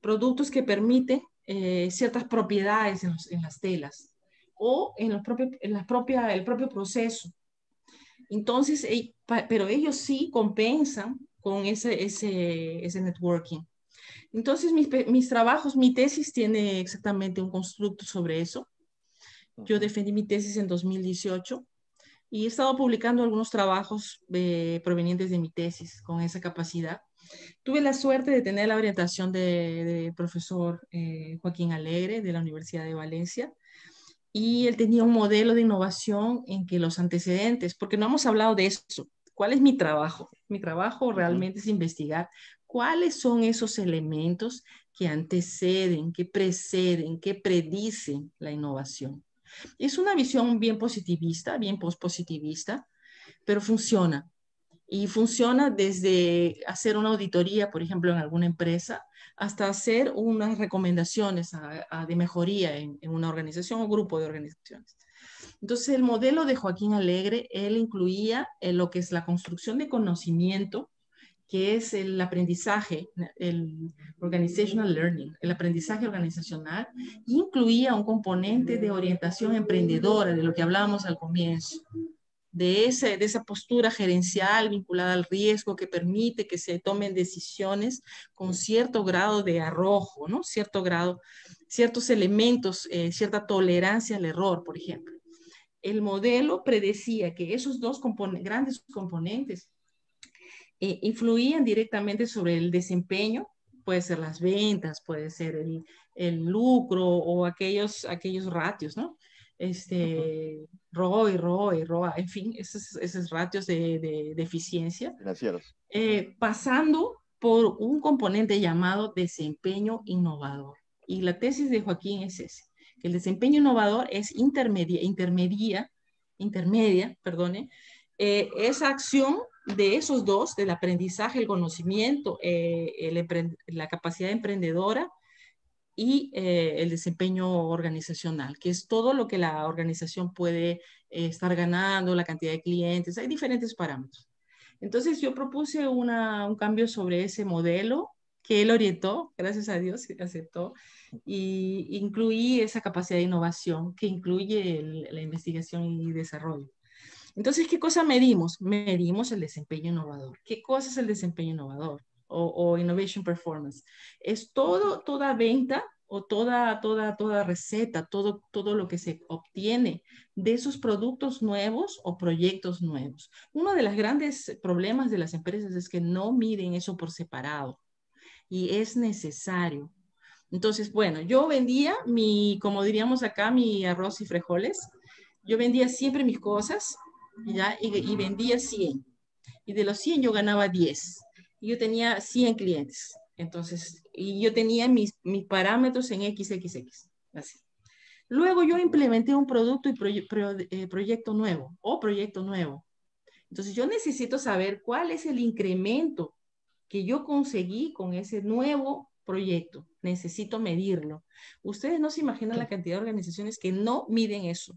Speaker 3: productos que permiten eh, ciertas propiedades en, las telas o en, los propios, en la propia, el propio proceso. Entonces, pero ellos sí compensan con ese, ese networking. Entonces, mis, trabajos, mi tesis tiene exactamente un constructo sobre eso. Yo defendí mi tesis en 2018 y he estado publicando algunos trabajos eh, provenientes de mi tesis con esa capacidad. Tuve la suerte de tener la orientación del de profesor eh, Joaquín Alegre de la Universidad de Valencia y él tenía un modelo de innovación en que los antecedentes, porque no hemos hablado de eso, ¿cuál es mi trabajo? Mi trabajo realmente es investigar cuáles son esos elementos que anteceden, que preceden, que predicen la innovación. Es una visión bien positivista, bien pospositivista, pero funciona. Y funciona desde hacer una auditoría, por ejemplo, en alguna empresa, hasta hacer unas recomendaciones de mejoría en, una organización o grupo de organizaciones. Entonces, el modelo de Joaquín Alegre, él incluía en eh, lo que es la construcción de conocimiento, que es el aprendizaje, el organizational learning, el aprendizaje organizacional, incluía un componente de orientación emprendedora, de lo que hablábamos al comienzo, de, ese, esa postura gerencial vinculada al riesgo que permite que se tomen decisiones con cierto grado de arrojo, ¿no? Cierto grado, ciertos elementos, eh, cierta tolerancia al error, por ejemplo. El modelo predecía que esos dos grandes componentes eh, influían directamente sobre el desempeño, puede ser las ventas, puede ser el, el lucro o aquellos, aquellos ratios, ¿no? Este, ROI, ROI, ROA, en fin, esos, esos ratios de, de, de eficiencia. Gracias. Eh, pasando por un componente llamado desempeño innovador. Y la tesis de Joaquín es ese, que el desempeño innovador es intermedia, intermedia, intermedia, perdone, eh, esa acción de esos dos, del aprendizaje, el conocimiento, eh, la capacidad emprendedora y eh, el desempeño organizacional, que es todo lo que la organización puede eh, estar ganando, la cantidad de clientes, hay diferentes parámetros. Entonces yo propuse un cambio sobre ese modelo que él orientó, gracias a Dios aceptó, y incluí esa capacidad de innovación que incluye la investigación y desarrollo. Entonces, ¿qué cosa medimos? Medimos el desempeño innovador. ¿Qué cosa es el desempeño innovador o, innovation performance? Es todo, toda venta o toda, toda, toda receta, todo, todo lo que se obtiene de esos productos nuevos o proyectos nuevos. Uno de los grandes problemas de las empresas es que no miden eso por separado y es necesario. Entonces, bueno, yo vendía mi, como diríamos acá, mi arroz y frijoles. Yo vendía siempre mis cosas y, vendía 100. Y de los 100 yo ganaba 10. Y yo tenía 100 clientes. Entonces, y yo tenía mis, parámetros en XXX. Así. Luego yo implementé un producto y eh, proyecto nuevo o proyecto nuevo. Entonces yo necesito saber cuál es el incremento que yo conseguí con ese nuevo proyecto. Necesito medirlo. Ustedes no se imaginan la cantidad de organizaciones que no miden eso.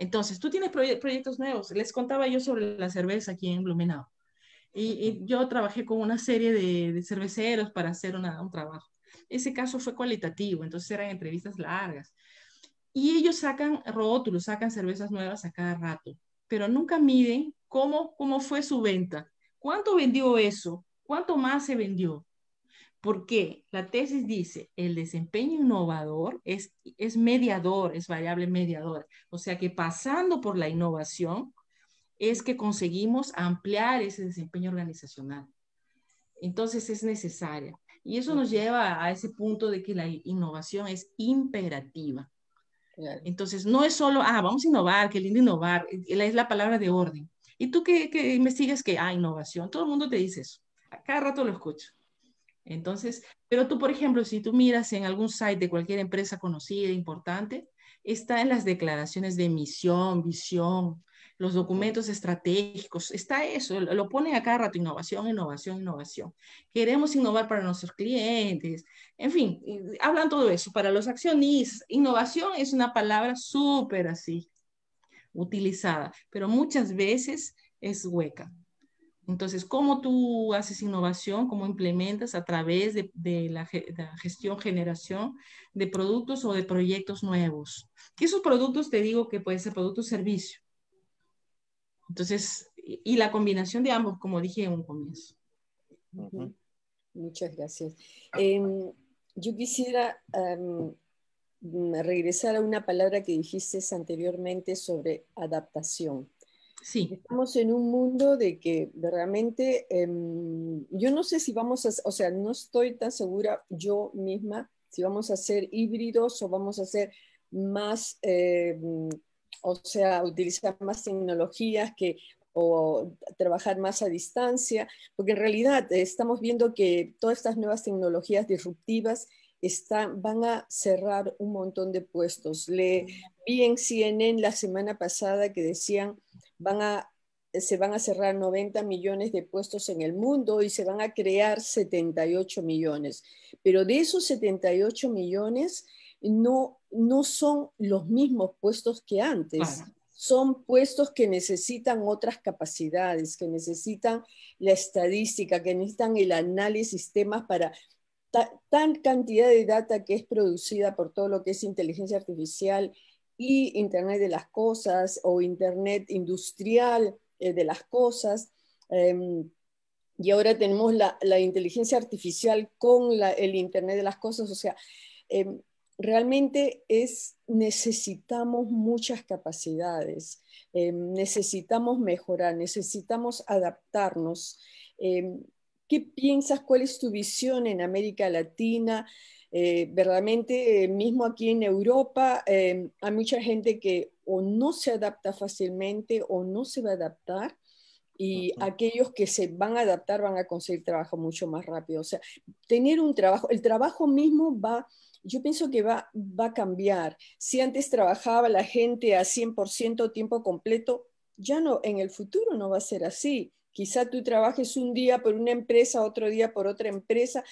Speaker 3: Entonces, tú tienes proyectos nuevos. Les contaba yo sobre la cerveza aquí en Blumenau. Y, yo trabajé con una serie de, cerveceros para hacer un trabajo. Ese caso fue cualitativo, entonces eran entrevistas largas. Y ellos sacan rótulos, sacan cervezas nuevas a cada rato, pero nunca miden cómo, cómo fue su venta. ¿Cuánto vendió eso? ¿Cuánto más se vendió? porque la tesis dice, el desempeño innovador es, es mediador, es variable mediador. O sea que pasando por la innovación es que conseguimos ampliar ese desempeño organizacional. Entonces es necesaria. Y eso nos lleva a ese punto de que la innovación es imperativa. Entonces no es solo, ah, vamos a innovar, qué lindo innovar, es la palabra de orden. ¿Y tú qué, qué investigas que, ah, innovación? Todo el mundo te dice eso. cada rato lo escucho. Entonces, pero tú, por ejemplo, si tú miras en algún site de cualquier empresa conocida, importante, está en las declaraciones de misión, visión, los documentos estratégicos, está eso, lo ponen a cada rato, innovación, innovación, innovación. Queremos innovar para nuestros clientes, en fin, hablan todo eso. Para los accionistas, innovación es una palabra súper así, utilizada, pero muchas veces es hueca. Entonces, ¿cómo tú haces innovación? ¿Cómo implementas a través de, la, gestión, generación de productos o de proyectos nuevos? Y esos productos, te digo que puede ser producto o servicio. Entonces, y, la combinación de ambos, como dije en un comienzo.
Speaker 1: Muchas gracias. Em, yo quisiera regresar a una palabra que dijiste anteriormente sobre adaptación. Estamos en un mundo de que realmente em, yo no sé si vamos a, o sea, no estoy tan segura yo misma si vamos a ser híbridos o vamos a ser más, em, o sea, utilizar más tecnologías que o trabajar más a distancia, porque en realidad estamos viendo que todas estas nuevas tecnologías disruptivas están, van a cerrar un montón de puestos. Le vi en CNN la semana pasada que decían van se van a cerrar 90 millones de puestos en el mundo y se van a crear 78 millones. Pero de esos 78 millones no, no son los mismos puestos que antes. Son puestos que necesitan otras capacidades, que necesitan la estadística, que necesitan el análisis, temas para tal cantidad de data que es producida por todo lo que es inteligencia artificial, y Internet de las Cosas o Internet Industrial eh, de las Cosas. Em, y ahora tenemos la, inteligencia artificial con el Internet de las Cosas. O sea, em, realmente es, necesitamos muchas capacidades, em, necesitamos mejorar, necesitamos adaptarnos. ¿Qué piensas? ¿Cuál es tu visión en América Latina? Eh, verdaderamente, eh, mismo aquí en Europa, eh, hay mucha gente que o no se adapta fácilmente o no se va a adaptar y aquellos que se van a adaptar van a conseguir trabajo mucho más rápido. O sea, tener un trabajo, el trabajo mismo va, yo pienso que va, va a cambiar. Si antes trabajaba la gente a 100% tiempo completo, ya no, en el futuro no va a ser así. Quizá tú trabajes un día por una empresa, otro día por otra empresa,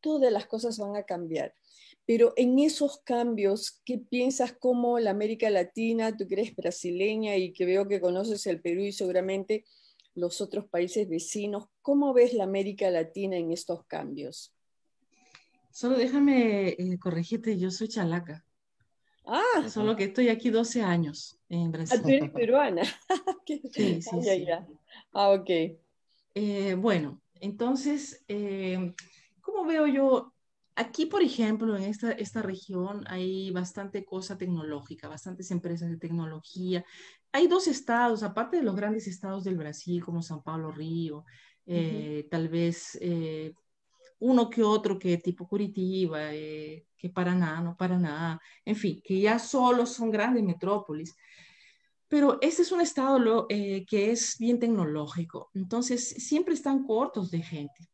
Speaker 1: Todas las cosas van a cambiar. Pero en esos cambios, ¿qué piensas como la América Latina, tú que eres brasileña y que veo que conoces el Perú y seguramente los otros países vecinos, ¿cómo ves la América Latina en estos
Speaker 3: cambios? Solo déjame eh, corregirte, yo soy chalaca. Ah. Solo que estoy aquí 12 años en Brasil. Ah, tú eres peruana. <laughs> sí, sí, Ah, ok. Eh, bueno, entonces, eh, ¿Cómo veo yo? Aquí, por ejemplo, en esta, esta región hay bastante cosa tecnológica, bastantes empresas de tecnología. Hay dos estados, aparte de los grandes estados del Brasil, como San Pablo, Río, eh, tal vez eh, uno que otro que tipo Curitiba, eh, que Paraná, no Paraná, en fin, que ya solo son grandes metrópolis. Pero este es un estado que es bien tecnológico, entonces siempre están cortos de gente.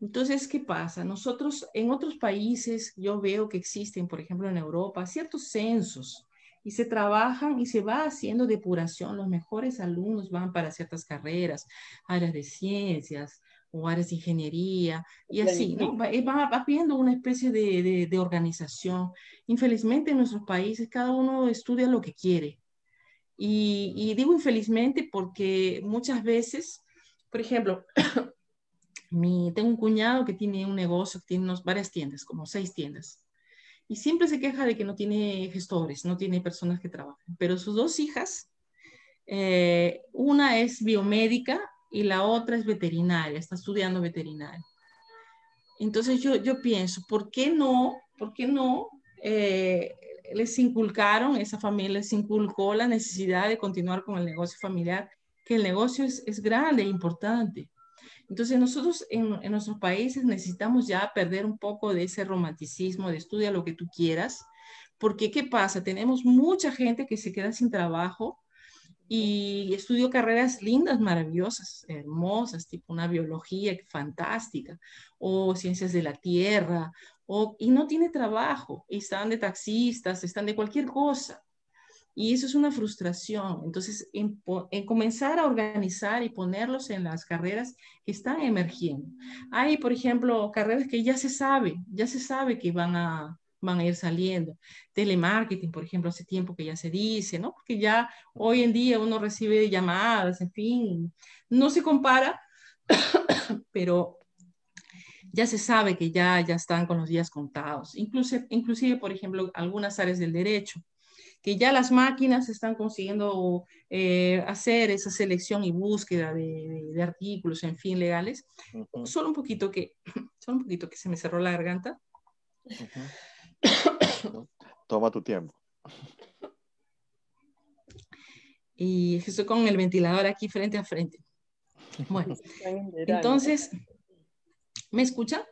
Speaker 3: Entonces, ¿qué pasa? Nosotros en otros países, yo veo que existen, por ejemplo, en Europa, ciertos censos y se trabajan y se va haciendo depuración. Los mejores alumnos van para ciertas carreras, áreas de ciencias o áreas de ingeniería y así, ¿no? Va, va, una especie de, organización. Infelizmente en nuestros países cada uno estudia lo que quiere. y digo infelizmente porque muchas veces, por ejemplo, tengo un cuñado que tiene un negocio, que tiene unos, varias tiendas, como seis tiendas, y siempre se queja de que no tiene gestores, no tiene personas que trabajen, pero sus dos hijas, eh, una es biomédica y la otra es veterinaria, está estudiando veterinaria. Entonces yo, yo pienso, ¿por qué no, por qué no eh, les inculcaron, esa familia les inculcó la necesidad de continuar con el negocio familiar? Que el negocio es, es grande e importante entonces nosotros en, nuestros países necesitamos ya perder un poco de ese romanticismo de estudia lo que tú quieras, porque ¿qué pasa? Tenemos mucha gente que se queda sin trabajo y estudió carreras lindas, maravillosas, hermosas, tipo una biología fantástica, o ciencias de la tierra, o, y no tiene trabajo, y están de taxistas, están de cualquier cosa. Y eso es una frustración. Entonces, en, comenzar a organizar y ponerlos en las carreras que están emergiendo. Hay, por ejemplo, carreras que ya se sabe, ya se sabe que van a, van a ir saliendo. Telemarketing, por ejemplo, hace tiempo que ya se dice, ¿no? Porque ya hoy en día uno recibe llamadas, en fin, no se compara, <coughs> pero ya se sabe que ya, ya están con los días contados. Incluso, inclusive, por ejemplo, algunas áreas del derecho que ya las máquinas están consiguiendo eh, hacer esa selección y búsqueda de, artículos, en fin, legales. Solo un poquito que, <clears throat> solo un poquito que se me cerró la garganta. <coughs>
Speaker 2: Toma tu tiempo.
Speaker 3: Y estoy con el ventilador aquí frente a frente.
Speaker 2: Bueno, entonces,
Speaker 3: ¿me escucha?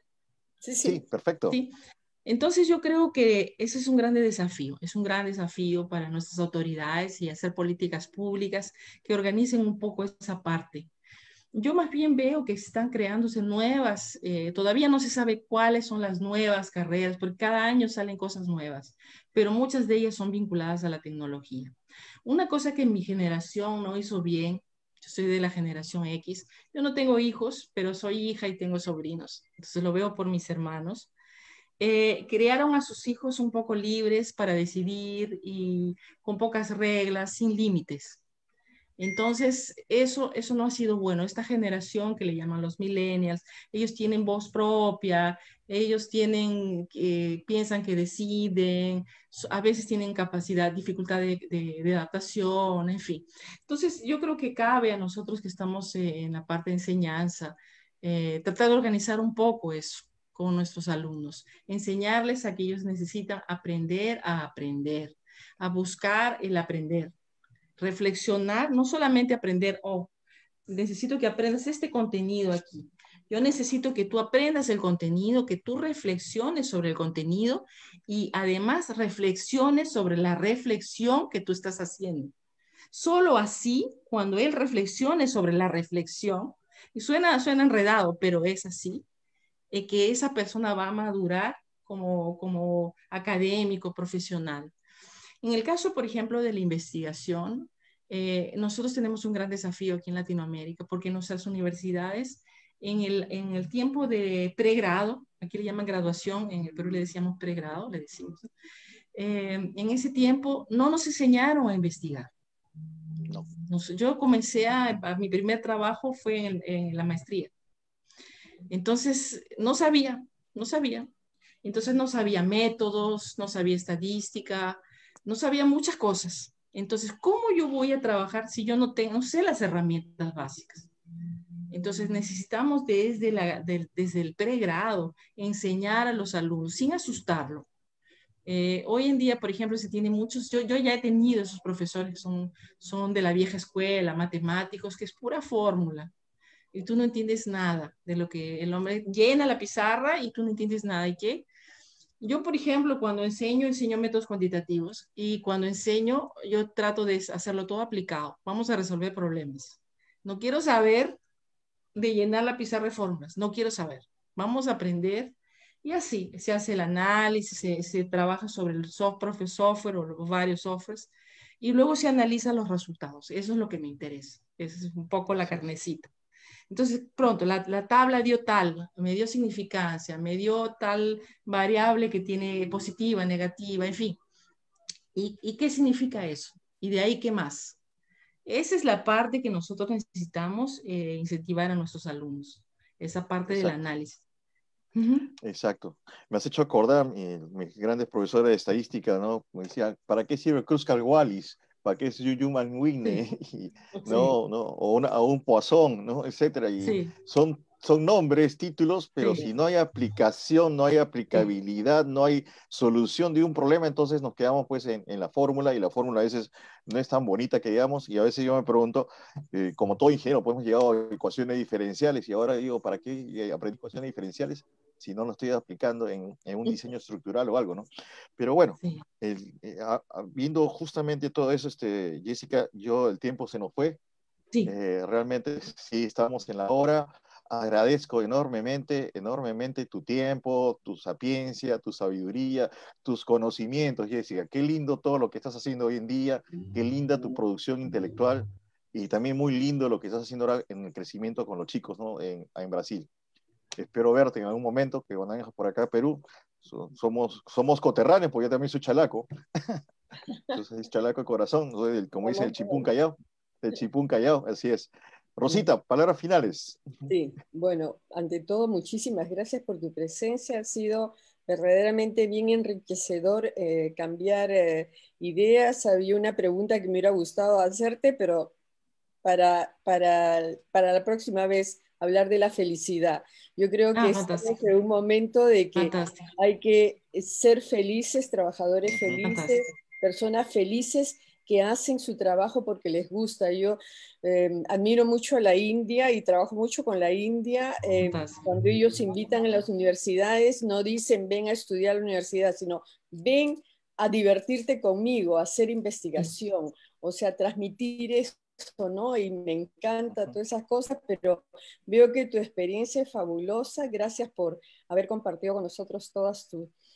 Speaker 3: Sí, sí, sí,
Speaker 2: perfecto. Sí.
Speaker 3: Entonces yo creo que ese es un gran desafío, es un gran desafío para nuestras autoridades y hacer políticas públicas que organicen un poco esa parte. Yo más bien veo que están creándose nuevas, eh, todavía no se sabe cuáles son las nuevas carreras, porque cada año salen cosas nuevas, pero muchas de ellas son vinculadas a la tecnología. Una cosa que mi generación no hizo bien yo soy de la generación X, yo no tengo hijos, pero soy hija y tengo sobrinos, entonces lo veo por mis hermanos. Eh, crearon a sus hijos un poco libres para decidir y con pocas reglas, sin límites. Entonces, eso, eso no ha sido bueno. Esta generación que le llaman los millennials, ellos tienen voz propia, ellos tienen, eh, piensan que deciden, a veces tienen capacidad, dificultad de, adaptación, en fin. Entonces, yo creo que cabe a nosotros que estamos eh, en la parte de enseñanza tratar de organizar un poco eso con nuestros alumnos, enseñarles a que ellos necesitan aprender a aprender, a buscar el aprender, reflexionar, no solamente aprender, oh, necesito que aprendas este contenido aquí. Yo necesito que tú aprendas el contenido, que tú reflexiones sobre el contenido y además reflexiones sobre la reflexión que tú estás haciendo. Solo así, cuando él reflexione sobre la reflexión, y suena, suena enredado, pero es así, eh, que esa persona va a madurar como, como académico, profesional. En el caso, por ejemplo, de la investigación, eh, nosotros tenemos un gran desafío aquí en Latinoamérica porque nuestras universidades en el, en el tiempo de pregrado, aquí le llaman graduación, en el Perú le decíamos pregrado, le decimos, eh, en ese tiempo no nos enseñaron a investigar. No. yo comencé a, mi primer trabajo fue en la maestría. Entonces, no sabía, no sabía. Entonces, no sabía métodos, no sabía estadística, no sabía muchas cosas. Entonces, ¿cómo yo voy a trabajar si yo no, tengo, sé las herramientas básicas? Entonces, necesitamos desde, el pregrado enseñar a los alumnos sin asustarlo. Eh, hoy en día, por ejemplo, se tiene muchos, yo, ya he tenido esos profesores son de la vieja escuela, matemáticos, que es pura fórmula y tú no entiendes nada de lo que el hombre llena la pizarra y tú no entiendes nada. ¿Y qué? Yo, por ejemplo, cuando enseño, enseño métodos cuantitativos y cuando enseño, yo trato de hacerlo todo aplicado. Vamos a resolver problemas. No quiero saber de llenar la pizarra de fórmulas, no quiero saber. Vamos a aprender y así se hace el análisis, se, se trabaja sobre el software, software o varios softwares y luego se analizan los resultados. Eso es lo que me interesa. es un poco la carnecita. Entonces, pronto, la, tabla dio tal, me dio significancia, me dio tal variable que tiene positiva, negativa, en fin. ¿Y, qué significa eso? ¿Y de ahí qué más? Esa es la parte que nosotros necesitamos eh, incentivar a nuestros alumnos, esa parte del análisis.
Speaker 2: Exacto. Me has hecho acordar, mi mis grandes profesores de estadística, ¿no? Me ¿para qué sirve Cruz wallis ¿para qué es Yuman yu No, no, o, un Poisson, ¿no? Etcétera. Y son, son nombres, títulos, pero si no hay aplicación, no hay aplicabilidad, no hay solución de un problema, entonces nos quedamos pues en, en, la fórmula y la fórmula a veces no es tan bonita que digamos y a veces yo me pregunto, eh, como todo ingeniero, pues hemos llegado a ecuaciones diferenciales y ahora digo, ¿para qué eh, aprendí ecuaciones diferenciales? si no lo estoy aplicando en, en un diseño estructural o algo, ¿no? Pero bueno, eh, viendo justamente todo eso, este, Jessica, yo el tiempo se nos fue. Eh, realmente sí estamos en la hora. Agradezco enormemente, enormemente tu tiempo, tu sapiencia, tu sabiduría, tus conocimientos, Jessica. Qué lindo todo lo que estás haciendo hoy en día, qué linda tu producción intelectual y también muy lindo lo que estás haciendo ahora en el crecimiento con los chicos ¿no? en, en Brasil espero verte en algún momento, que van a por acá Perú. somos, somos coterráneos, porque yo también soy chalaco. <laughs> Entonces, es chalaco de corazón, como dice el chipún callao, el chipún callao, así es. Rosita, palabras finales.
Speaker 1: Sí, bueno, ante todo, muchísimas gracias por tu presencia. Ha sido verdaderamente bien enriquecedor eh, cambiar eh, ideas. Había una pregunta que me hubiera gustado hacerte, pero para, para, para la próxima vez hablar de la felicidad. Yo creo ah, que es un momento de que hay que ser felices, trabajadores felices, personas felices que hacen su trabajo porque les gusta. Yo eh, admiro mucho a la India y trabajo mucho con la India. Eh, cuando ellos invitan a las universidades, no dicen ven a estudiar a la universidad, sino ven a divertirte conmigo, a hacer investigación, o sea, transmitir esto ¿no? Y me encanta todas esas cosas, pero veo que tu experiencia es fabulosa. Gracias por haber compartido con nosotros todas,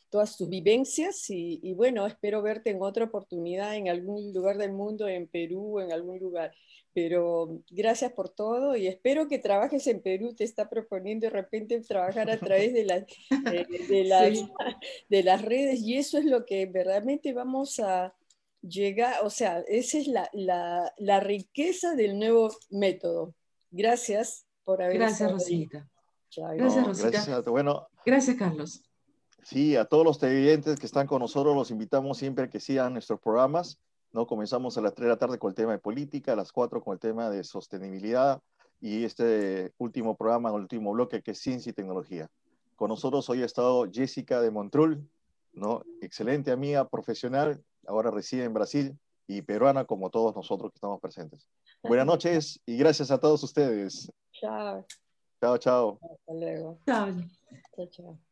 Speaker 1: todas tus vivencias y, bueno, espero verte en otra oportunidad en algún lugar del mundo, en Perú, o en algún lugar. Pero gracias por todo y espero que trabajes en Perú. Te está proponiendo de repente trabajar a través de, las, <laughs> eh, de, <laughs> de las redes y eso es lo que verdaderamente vamos a llega, o sea, esa es la, riqueza del nuevo método. Gracias por haber Gracias, Rosita. Gracias, Rosita. Gracias,
Speaker 2: bueno, gracias, Carlos. Sí, a todos los televidentes que están con nosotros, los invitamos siempre que sigan nuestros programas. ¿no? Comenzamos a las 3 de la tarde con el tema de política, a las 4 con el tema de sostenibilidad y este último programa, el último bloque que es ciencia y tecnología. Con nosotros hoy ha estado Jessica de Montrul, ¿no? excelente amiga profesional ahora reside en Brasil y peruana como todos nosotros que estamos presentes. Buenas noches y gracias a todos ustedes. Chao. Chao, chao.
Speaker 1: Hasta luego. Chao. Chao, chao.